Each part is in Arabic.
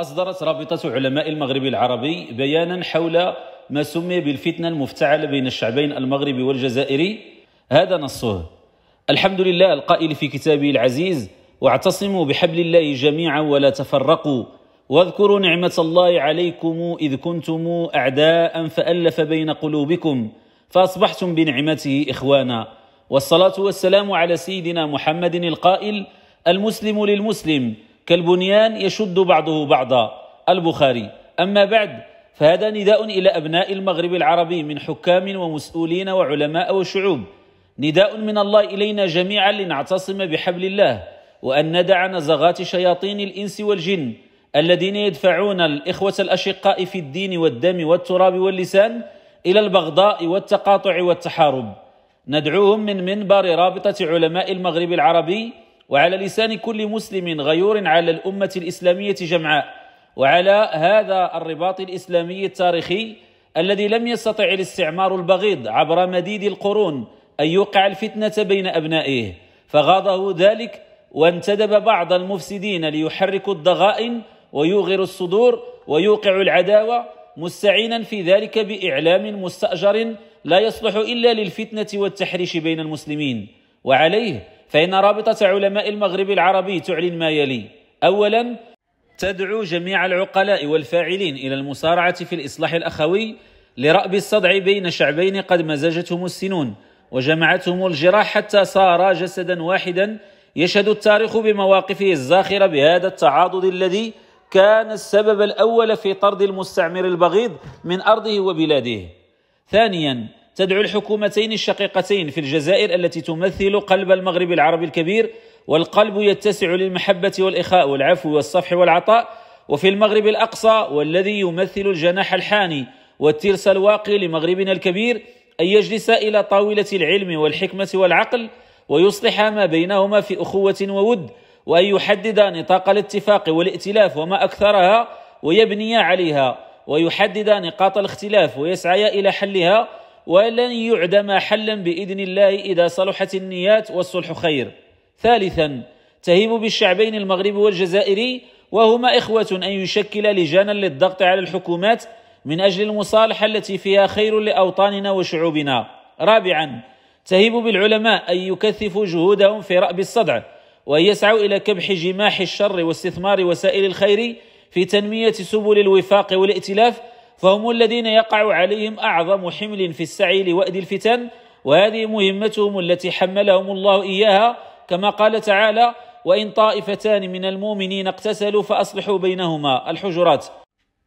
أصدرت رابطة علماء المغرب العربي بيانا حول ما سمي بالفتنة المفتعلة بين الشعبين المغربي والجزائري هذا نصه الحمد لله القائل في كتابه العزيز واعتصموا بحبل الله جميعا ولا تفرقوا واذكروا نعمة الله عليكم إذ كنتم أعداء فألف بين قلوبكم فأصبحتم بنعمته إخوانا والصلاة والسلام على سيدنا محمد القائل المسلم للمسلم كالبنيان يشد بعضه بعضا البخاري أما بعد فهذا نداء إلى أبناء المغرب العربي من حكام ومسؤولين وعلماء وشعوب نداء من الله إلينا جميعا لنعتصم بحبل الله وأن ندع نزغات شياطين الإنس والجن الذين يدفعون الإخوة الأشقاء في الدين والدم والتراب واللسان إلى البغضاء والتقاطع والتحارب ندعوهم من منبر رابطة علماء المغرب العربي وعلى لسان كل مسلم غيور على الأمة الإسلامية جمعاء وعلى هذا الرباط الإسلامي التاريخي الذي لم يستطع الاستعمار البغيض عبر مديد القرون أن يوقع الفتنة بين أبنائه فغاضه ذلك وانتدب بعض المفسدين ليحركوا الضغائن ويوغروا الصدور ويوقعوا العداوة مستعينا في ذلك بإعلام مستأجر لا يصلح إلا للفتنة والتحريش بين المسلمين وعليه فإن رابطة علماء المغرب العربي تعلن ما يلي أولا تدعو جميع العقلاء والفاعلين إلى المصارعة في الإصلاح الأخوي لرأب الصدع بين شعبين قد مزجتهم السنون وجمعتهم الجراح حتى صارا جسدا واحدا يشهد التاريخ بمواقفه الزاخرة بهذا التعاضد الذي كان السبب الأول في طرد المستعمر البغيض من أرضه وبلاده ثانيا تدعو الحكومتين الشقيقتين في الجزائر التي تمثل قلب المغرب العربي الكبير والقلب يتسع للمحبة والإخاء والعفو والصفح والعطاء وفي المغرب الأقصى والذي يمثل الجناح الحاني والترس الواقي لمغربنا الكبير أن يجلس إلى طاولة العلم والحكمة والعقل ويصلح ما بينهما في أخوة وود وأن يحدد نطاق الاتفاق والائتلاف وما أكثرها ويبني عليها ويحدد نقاط الاختلاف ويسعي إلى حلها ولن يعدم حلا باذن الله اذا صلحت النيات والصلح خير. ثالثا تهيب بالشعبين المغرب والجزائري وهما اخوه ان يشكل لجانا للضغط على الحكومات من اجل المصالحه التي فيها خير لاوطاننا وشعوبنا. رابعا تهيب بالعلماء ان يكثفوا جهودهم في رأب الصدع ويسعوا الى كبح جماح الشر واستثمار وسائل الخير في تنميه سبل الوفاق والائتلاف فهم الذين يقع عليهم أعظم حمل في السعي لوأد الفتن وهذه مهمتهم التي حملهم الله إياها كما قال تعالى وإن طائفتان من المؤمنين اقتتلوا فأصلحوا بينهما الحجرات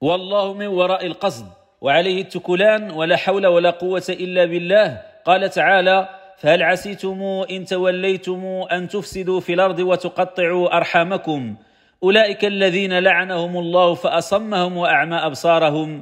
والله من وراء القصد وعليه التكلان ولا حول ولا قوة إلا بالله قال تعالى فهل عسيتم إن توليتم أن تفسدوا في الأرض وتقطعوا أرحامكم أولئك الذين لعنهم الله فأصمهم وأعمى أبصارهم